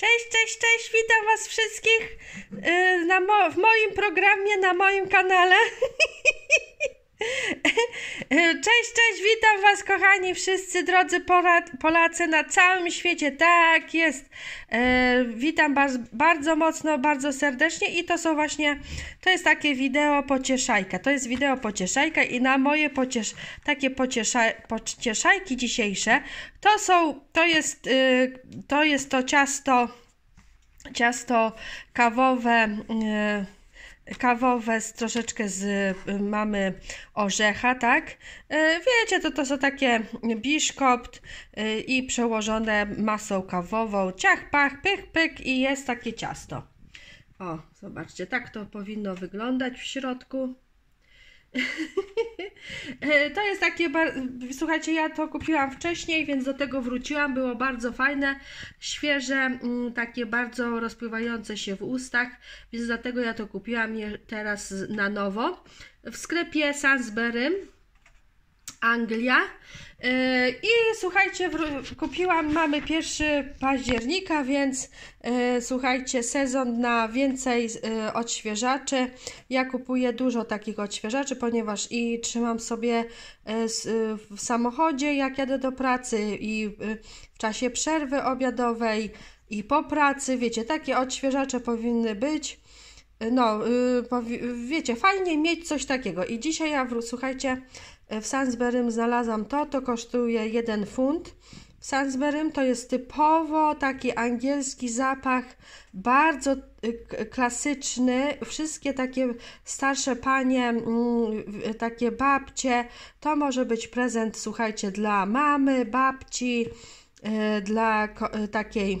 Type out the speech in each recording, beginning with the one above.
Cześć, cześć, cześć, witam Was wszystkich y, mo w moim programie, na moim kanale. Cześć, cześć, witam Was, kochani wszyscy drodzy Polacy na całym świecie. Tak jest. E, witam bardzo, bardzo mocno, bardzo serdecznie i to są właśnie, to jest takie wideo pocieszajka. To jest wideo pocieszajka i na moje pociesz, takie pociesza, pocieszajki dzisiejsze to są, to jest, y, to jest to ciasto, ciasto kawowe. Y, kawowe z troszeczkę z y, mamy orzecha, tak? Y, wiecie, to to są takie biszkopt y, i przełożone masą kawową, ciach, pach, pych, pyk i jest takie ciasto. O, zobaczcie, tak to powinno wyglądać w środku. E, to jest takie, słuchajcie, ja to kupiłam wcześniej, więc do tego wróciłam, było bardzo fajne, świeże, mm, takie bardzo rozpływające się w ustach, więc dlatego ja to kupiłam teraz na nowo w sklepie Sainsbury Anglia. Y, I słuchajcie, kupiłam, mamy 1 października, więc y, słuchajcie, sezon na więcej y, odświeżaczy. Ja kupuję dużo takich odświeżaczy, ponieważ i trzymam sobie w samochodzie, jak jadę do pracy i w czasie przerwy obiadowej i po pracy. Wiecie, takie odświeżacze powinny być. No, wiecie, fajnie mieć coś takiego. I dzisiaj ja, słuchajcie, w Sainsbury'm znalazłam to, to kosztuje 1 funt. W Sainsbury'm to jest typowo taki angielski zapach, bardzo y, klasyczny. Wszystkie takie starsze panie, mm, y, takie babcie, to może być prezent, słuchajcie, dla mamy, babci, y, dla takiej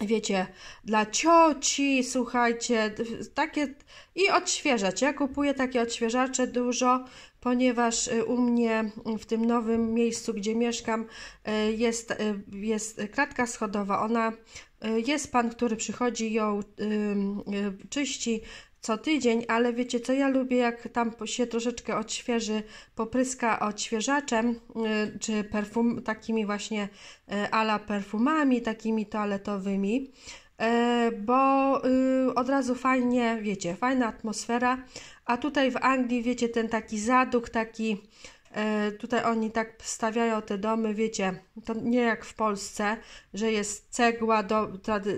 wiecie, dla cioci, słuchajcie, takie i odświeżać. Ja kupuję takie odświeżacze dużo, ponieważ y, u mnie y, w tym nowym miejscu, gdzie mieszkam, y, jest, jest klatka schodowa. Ona jest pan, który przychodzi ją czyści, co tydzień, ale wiecie co, ja lubię jak tam się troszeczkę odświeży, popryska odświeżaczem, czy perfum, takimi właśnie ala perfumami, takimi toaletowymi, E, bo y, od razu fajnie, wiecie, fajna atmosfera, a tutaj w Anglii, wiecie, ten taki zaduk, taki, e, tutaj oni tak stawiają te domy, wiecie, to nie jak w Polsce, że jest cegła, do,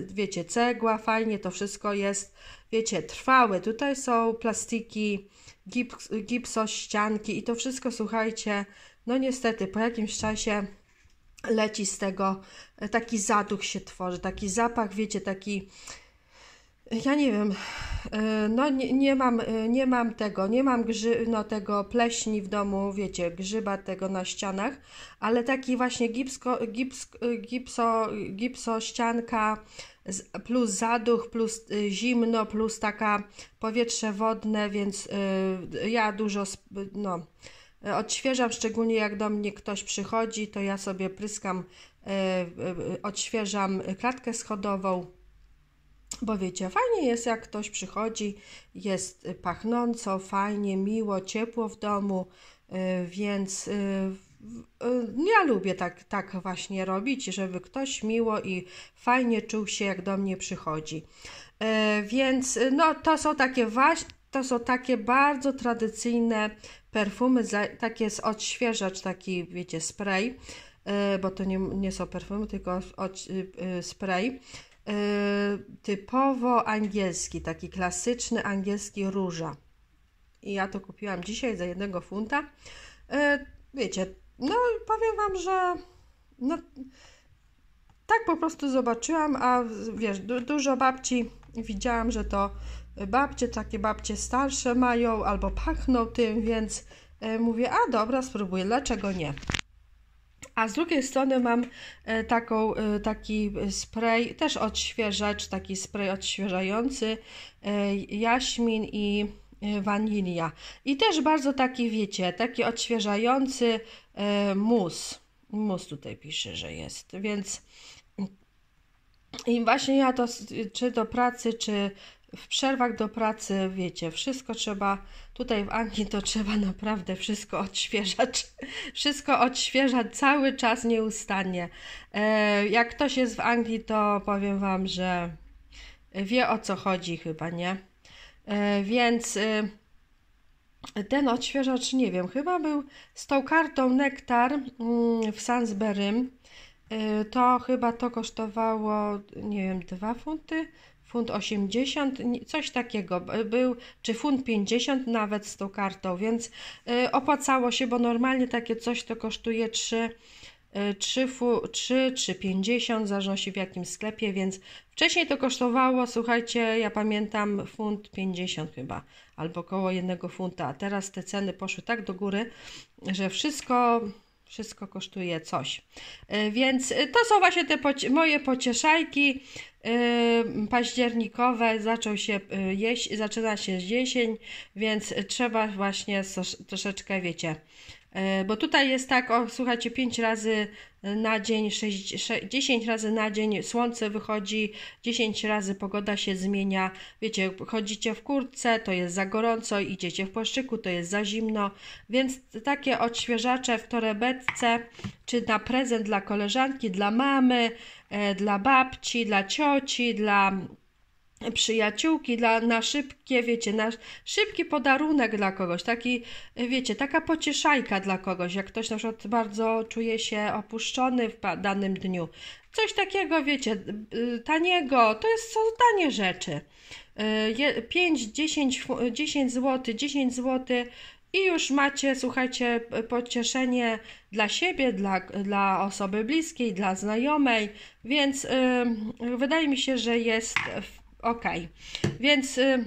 wiecie, cegła, fajnie to wszystko jest, wiecie, trwałe. Tutaj są plastiki, gips, gipso, ścianki i to wszystko, słuchajcie, no niestety po jakimś czasie leci z tego, e, taki zaduch się tworzy, taki zapach, wiecie, taki. Ja nie wiem, e, no nie, nie, mam, e, nie mam tego, nie mam grzy, no tego pleśni w domu, wiecie, grzyba tego na ścianach, ale taki właśnie gipsko, gips, gipso, gipso ścianka plus zaduch, plus zimno, plus taka powietrze wodne, więc ja dużo, no E, odświeżam, szczególnie jak do mnie ktoś przychodzi, to ja sobie pryskam, e, e, odświeżam klatkę schodową, bo wiecie, fajnie jest, jak ktoś przychodzi, jest pachnąco, fajnie, miło, ciepło w domu, więc ja lubię tak, tak właśnie robić, żeby ktoś miło i fajnie czuł się, jak do mnie przychodzi. Więc no, to są takie to są takie bardzo tradycyjne perfumy, takie jest odświeżacz, taki wiecie, spray, y, bo to nie, nie są perfumy, tylko od, y, y, spray. Typowo angielski, taki klasyczny angielski róża. I ja to kupiłam dzisiaj za jednego funta. Wiecie, no powiem Wam, że no, tak po prostu zobaczyłam, a wiesz, du dużo babci widziałam, że to babcie, takie babcie starsze mają albo pachną tym, więc e, mówię, a dobra, spróbuję, dlaczego nie? A z drugiej strony mam e, taką, e, taki spray, też odświeżacz, taki spray odświeżający, jaśmin i wanilia. I też bardzo taki, wiecie, taki odświeżający mus. Mus tutaj pisze, że jest, więc... I właśnie ja to, czy do pracy, czy w przerwach do pracy, wiecie, wszystko trzeba, tutaj w Anglii to trzeba naprawdę wszystko odświeżać, wszystko odświeżać cały czas nieustannie. E, jak ktoś jest w Anglii, to powiem Wam, że wie o co chodzi chyba, nie? E, więc y, ten odświeżacz, nie wiem, chyba był z tą kartą Nektar mm, w Sansbury. Y, to chyba to kosztowało, nie wiem, 2 funty, funt 80, coś takiego był, czy funt 50 nawet z tą kartą, więc y, opłacało się, bo normalnie takie coś to kosztuje 3 3, 3 czy 50, zależności w jakim sklepie, więc wcześniej to kosztowało, słuchajcie, ja pamiętam funt 50 chyba, albo około jednego funta, a teraz te ceny poszły tak do góry, że wszystko wszystko kosztuje coś. E, więc e, to są właśnie te moje pocieszajki e, październikowe. Zaczął się jeść, zaczyna się jesień, więc trzeba właśnie troszeczkę, wiecie, E, bo tutaj jest tak, o, słuchajcie, 5 razy e, na dzień, 6, 6, 10 razy na dzień słońce wychodzi, 10 razy pogoda się zmienia. Wiecie, chodzicie w kurtce, to jest za gorąco, idziecie w płaszczyku, to jest za zimno. Więc takie odświeżacze w torebetce, czy na prezent dla koleżanki, dla mamy, e, dla babci, dla cioci, dla przyjaciółki, dla, na szybkie, wiecie, na szybki podarunek dla kogoś, taki, wiecie, taka pocieszajka dla kogoś, jak ktoś na przykład bardzo czuje się opuszczony w danym dniu. Coś takiego, wiecie, taniego, to jest co tanie rzeczy. 5, 10, 10 zł, 10 zł i już macie, słuchajcie, pocieszenie dla siebie, dla, dla osoby bliskiej, dla znajomej, więc y, wydaje mi się, że jest w ok. Więc, y,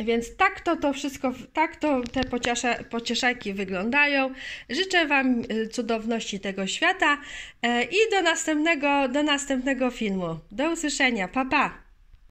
więc tak to, to wszystko, tak to te pociesza, pocieszajki wyglądają. Życzę Wam y, cudowności tego świata y, i do następnego, do następnego filmu. Do usłyszenia, pa pa!